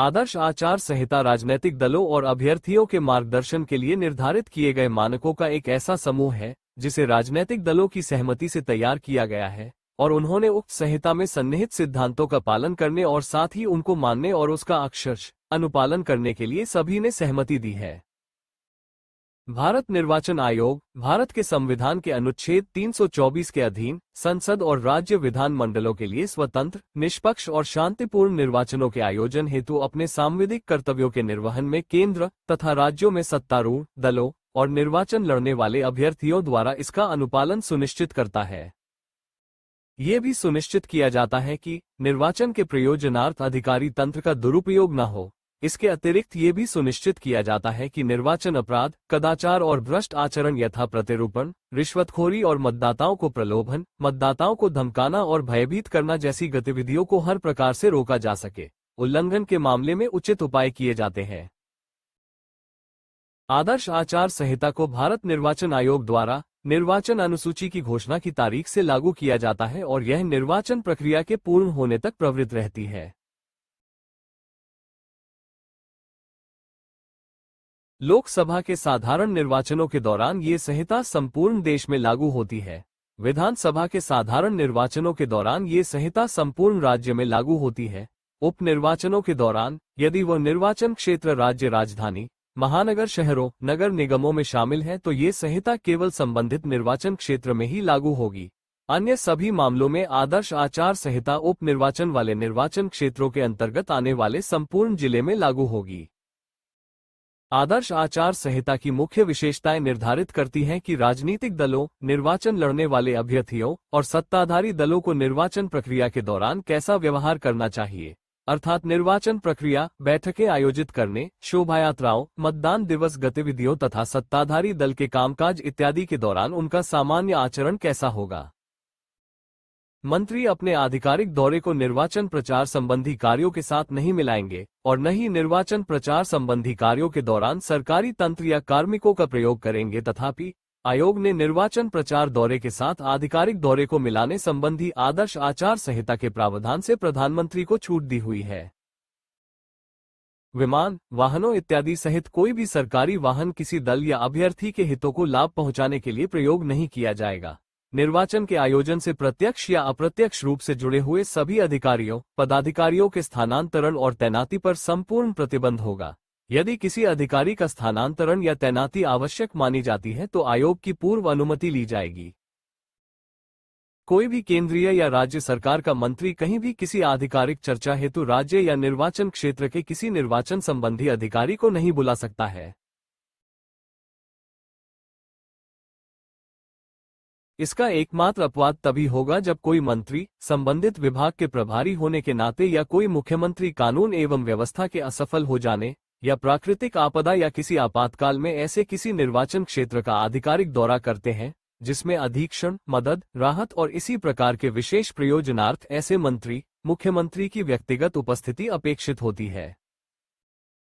आदर्श आचार संहिता राजनीतिक दलों और अभ्यर्थियों के मार्गदर्शन के लिए निर्धारित किए गए मानकों का एक ऐसा समूह है जिसे राजनीतिक दलों की सहमति से तैयार किया गया है और उन्होंने उक्त संहिता में सन्निहित सिद्धांतों का पालन करने और साथ ही उनको मानने और उसका अक्षरश अनुपालन करने के लिए सभी ने सहमति दी है भारत निर्वाचन आयोग भारत के संविधान के अनुच्छेद 324 के अधीन संसद और राज्य विधान मंडलों के लिए स्वतंत्र निष्पक्ष और शांतिपूर्ण निर्वाचनों के आयोजन हेतु अपने सांविधिक कर्तव्यों के निर्वहन में केंद्र तथा राज्यों में सत्तारूढ़ दलों और निर्वाचन लड़ने वाले अभ्यर्थियों द्वारा इसका अनुपालन सुनिश्चित करता है ये भी सुनिश्चित किया जाता है कि निर्वाचन के प्रयोजनार्थ अधिकारी तंत्र का दुरुपयोग न हो इसके अतिरिक्त ये भी सुनिश्चित किया जाता है कि निर्वाचन अपराध कदाचार और भ्रष्ट आचरण यथा प्रतिरूपण रिश्वतखोरी और मतदाताओं को प्रलोभन मतदाताओं को धमकाना और भयभीत करना जैसी गतिविधियों को हर प्रकार से रोका जा सके उल्लंघन के मामले में उचित उपाय किए जाते हैं आदर्श आचार संहिता को भारत निर्वाचन आयोग द्वारा निर्वाचन अनुसूची की घोषणा की तारीख से लागू किया जाता है और यह निर्वाचन प्रक्रिया के पूर्ण होने तक प्रवृत्त रहती है लोकसभा के साधारण निर्वाचनों के दौरान ये संहिता संपूर्ण देश में लागू होती है विधानसभा के साधारण निर्वाचनों के दौरान ये संहिता संपूर्ण राज्य में लागू होती है उप निर्वाचनों के दौरान यदि वह निर्वाचन क्षेत्र राज्य राजधानी महानगर शहरों नगर निगमों में शामिल है तो ये संहिता केवल संबंधित निर्वाचन क्षेत्र में ही लागू होगी अन्य सभी मामलों में आदर्श आचार संहिता उप निर्वाचन वाले निर्वाचन क्षेत्रों के अंतर्गत आने वाले संपूर्ण जिले में लागू होगी आदर्श आचार संहिता की मुख्य विशेषताएं निर्धारित करती हैं कि राजनीतिक दलों निर्वाचन लड़ने वाले अभ्यर्थियों और सत्ताधारी दलों को निर्वाचन प्रक्रिया के दौरान कैसा व्यवहार करना चाहिए अर्थात निर्वाचन प्रक्रिया बैठकें आयोजित करने शोभा यात्राओं मतदान दिवस गतिविधियों तथा सत्ताधारी दल के कामकाज इत्यादि के दौरान उनका सामान्य आचरण कैसा होगा मंत्री अपने आधिकारिक दौरे को निर्वाचन प्रचार संबंधी कार्यों के साथ नहीं मिलाएंगे और न ही निर्वाचन प्रचार संबंधी कार्यों के दौरान सरकारी तंत्र या कार्मिकों का प्रयोग करेंगे तथापि आयोग ने निर्वाचन प्रचार दौरे के साथ आधिकारिक दौरे को मिलाने संबंधी आदर्श आचार संहिता के प्रावधान से प्रधानमंत्री को छूट दी हुई है विमान वाहनों इत्यादि सहित कोई भी सरकारी वाहन किसी दल या अभ्यर्थी के हितों को लाभ पहुंचाने के लिए प्रयोग नहीं किया जाएगा निर्वाचन के आयोजन से प्रत्यक्ष या अप्रत्यक्ष रूप से जुड़े हुए सभी अधिकारियों पदाधिकारियों के स्थानांतरण और तैनाती पर संपूर्ण प्रतिबंध होगा यदि किसी अधिकारी का स्थानांतरण या तैनाती आवश्यक मानी जाती है तो आयोग की पूर्व अनुमति ली जाएगी कोई भी केंद्रीय या राज्य सरकार का मंत्री कहीं भी किसी आधिकारिक चर्चा हेतु राज्य या निर्वाचन क्षेत्र के किसी निर्वाचन संबंधी अधिकारी को नहीं बुला सकता है इसका एकमात्र अपवाद तभी होगा जब कोई मंत्री संबंधित विभाग के प्रभारी होने के नाते या कोई मुख्यमंत्री कानून एवं व्यवस्था के असफल हो जाने या प्राकृतिक आपदा या किसी आपातकाल में ऐसे किसी निर्वाचन क्षेत्र का आधिकारिक दौरा करते हैं जिसमें अधीक्षण मदद राहत और इसी प्रकार के विशेष प्रयोजनार्थ ऐसे मंत्री मुख्यमंत्री की व्यक्तिगत उपस्थिति अपेक्षित होती है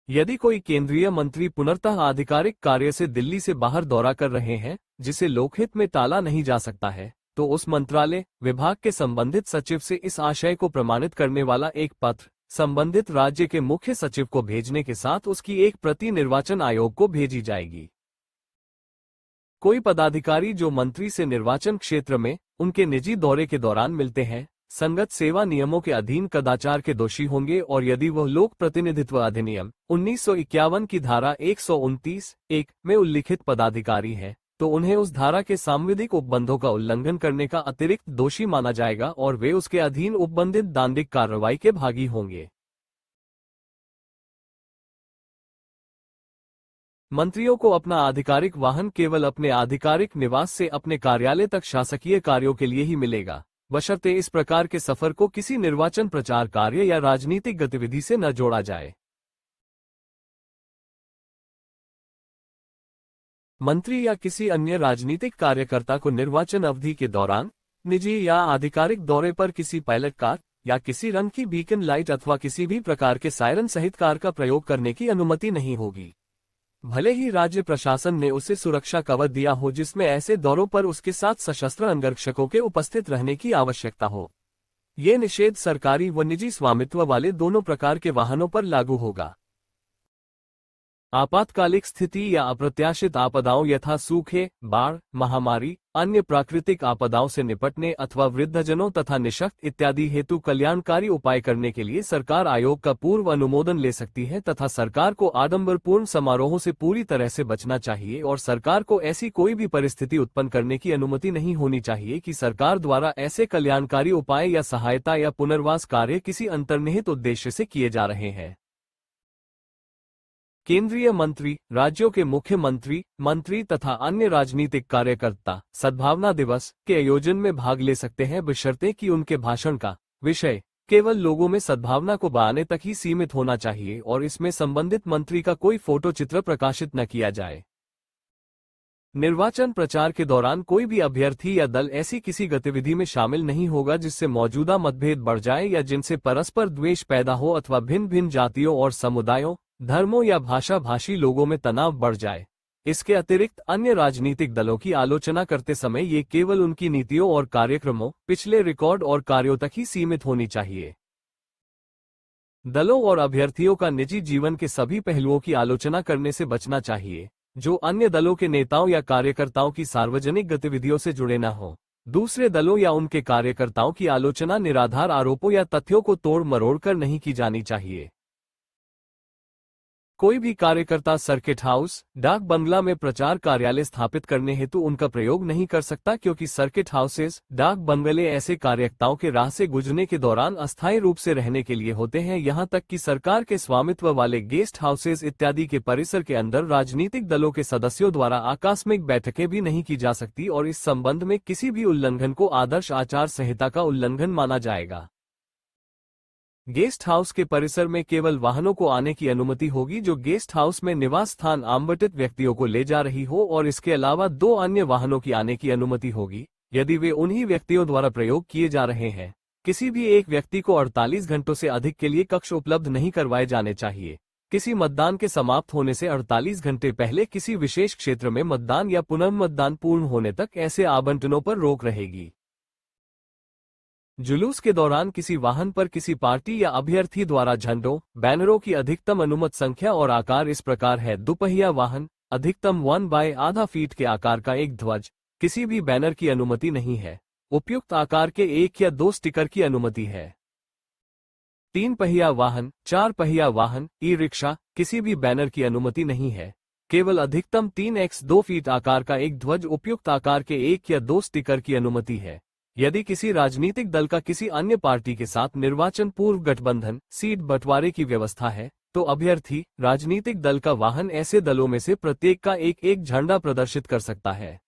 यदि कोई केंद्रीय मंत्री पुनर्तः आधिकारिक कार्य से दिल्ली से बाहर दौरा कर रहे हैं जिसे लोकहित में ताला नहीं जा सकता है तो उस मंत्रालय विभाग के संबंधित सचिव से इस आशय को प्रमाणित करने वाला एक पत्र संबंधित राज्य के मुख्य सचिव को भेजने के साथ उसकी एक प्रति निर्वाचन आयोग को भेजी जाएगी कोई पदाधिकारी जो मंत्री से निर्वाचन क्षेत्र में उनके निजी दौरे के दौरान मिलते हैं संगत सेवा नियमों के अधीन कदाचार के दोषी होंगे और यदि वह लोक प्रतिनिधित्व अधिनियम उन्नीस की धारा एक सौ एक में उल्लिखित पदाधिकारी है तो उन्हें उस धारा के सांविधिक उपबंधों का उल्लंघन करने का अतिरिक्त दोषी माना जाएगा और वे उसके अधीन उपबंधित दांडिक कार्रवाई के भागी होंगे मंत्रियों को अपना आधिकारिक वाहन केवल अपने आधिकारिक निवास से अपने कार्यालय तक शासकीय कार्यों के लिए ही मिलेगा बशर्ते इस प्रकार के सफर को किसी निर्वाचन प्रचार कार्य या राजनीतिक गतिविधि से न जोड़ा जाए मंत्री या किसी अन्य राजनीतिक कार्यकर्ता को निर्वाचन अवधि के दौरान निजी या आधिकारिक दौरे पर किसी पायलट कार या किसी रंग की बीकन लाइट अथवा किसी भी प्रकार के सायरन सहित कार का प्रयोग करने की अनुमति नहीं होगी भले ही राज्य प्रशासन ने उसे सुरक्षा कवर दिया हो जिसमें ऐसे दौरों पर उसके साथ सशस्त्र अंगरक्षकों के उपस्थित रहने की आवश्यकता हो ये निषेध सरकारी व निजी स्वामित्व वाले दोनों प्रकार के वाहनों पर लागू होगा आपातकालिक स्थिति या अप्रत्याशित आपदाओं यथा सूखे बाढ़ महामारी अन्य प्राकृतिक आपदाओं से निपटने अथवा वृद्धजनों तथा निशक्त इत्यादि हेतु कल्याणकारी उपाय करने के लिए सरकार आयोग का पूर्व अनुमोदन ले सकती है तथा सरकार को आडम्बरपूर्ण समारोहों से पूरी तरह से बचना चाहिए और सरकार को ऐसी कोई भी परिस्थिति उत्पन्न करने की अनुमति नहीं होनी चाहिए कि सरकार द्वारा ऐसे कल्याणकारी उपाय या सहायता या पुनर्वास कार्य किसी अंतर्निहित उद्देश्य से किए जा रहे हैं केंद्रीय मंत्री राज्यों के मुख्यमंत्री मंत्री तथा अन्य राजनीतिक कार्यकर्ता सद्भावना दिवस के आयोजन में भाग ले सकते हैं बशर्ते कि उनके भाषण का विषय केवल लोगों में सद्भावना को बढ़ाने तक ही सीमित होना चाहिए और इसमें संबंधित मंत्री का कोई फोटो चित्र प्रकाशित न किया जाए निर्वाचन प्रचार के दौरान कोई भी अभ्यर्थी या दल ऐसी किसी गतिविधि में शामिल नहीं होगा जिससे मौजूदा मतभेद बढ़ जाए या जिनसे परस्पर द्वेष पैदा हो अथवा भिन्न भिन्न जातियों और समुदायों धर्मों या भाषा भाषी लोगों में तनाव बढ़ जाए इसके अतिरिक्त अन्य राजनीतिक दलों की आलोचना करते समय ये केवल उनकी नीतियों और कार्यक्रमों पिछले रिकॉर्ड और कार्यों तक ही सीमित होनी चाहिए दलों और अभ्यर्थियों का निजी जीवन के सभी पहलुओं की आलोचना करने से बचना चाहिए जो अन्य दलों के नेताओं या कार्यकर्ताओं की सार्वजनिक गतिविधियों से जुड़े न हों दूसरे दलों या उनके कार्यकर्ताओं की आलोचना निराधार आरोपों या तथ्यों को तोड़ मरोड़ कर नहीं की जानी चाहिए कोई भी कार्यकर्ता सर्किट हाउस डाक बंगला में प्रचार कार्यालय स्थापित करने हेतु उनका प्रयोग नहीं कर सकता क्योंकि सर्किट हाउसेस डाक बंगले ऐसे कार्यकर्ताओं के राह से गुजरने के दौरान अस्थायी रूप से रहने के लिए होते हैं यहाँ तक कि सरकार के स्वामित्व वाले गेस्ट हाउसेज इत्यादि के परिसर के अंदर राजनीतिक दलों के सदस्यों द्वारा आकस्मिक बैठकें भी नहीं की जा सकती और इस संबंध में किसी भी उल्लंघन को आदर्श आचार संहिता का उल्लंघन माना जाएगा गेस्ट हाउस के परिसर में केवल वाहनों को आने की अनुमति होगी जो गेस्ट हाउस में निवास स्थान आमबटित व्यक्तियों को ले जा रही हो और इसके अलावा दो अन्य वाहनों की आने की अनुमति होगी यदि वे उन्हीं व्यक्तियों द्वारा प्रयोग किए जा रहे हैं किसी भी एक व्यक्ति को 48 घंटों से अधिक के लिए कक्ष उपलब्ध नहीं करवाए जाने चाहिए किसी मतदान के समाप्त होने से 48 घंटे पहले किसी विशेष क्षेत्र में मतदान या पुनर्मतदान पूर्ण होने तक ऐसे आवंटनों पर रोक रहेगी जुलूस के दौरान किसी वाहन पर किसी पार्टी या अभ्यर्थी द्वारा झंडों बैनरों की अधिकतम अनुमत संख्या और आकार इस प्रकार है दुपहिया वाहन अधिकतम वन बाय आधा फीट के आकार का एक ध्वज किसी भी बैनर की अनुमति नहीं है उपयुक्त आकार के एक या दो स्टिकर की अनुमति है तीन पहिया वाहन चार पहिया वाहन ई रिक्शा किसी भी बैनर की अनुमति नहीं है केवल अधिकतम तीन एक्स दो फीट आकार का एक ध्वज उपयुक्त आकार के एक या दो स्टिकर की अनुमति है यदि किसी राजनीतिक दल का किसी अन्य पार्टी के साथ निर्वाचन पूर्व गठबंधन सीट बंटवारे की व्यवस्था है तो अभ्यर्थी राजनीतिक दल का वाहन ऐसे दलों में से प्रत्येक का एक एक झंडा प्रदर्शित कर सकता है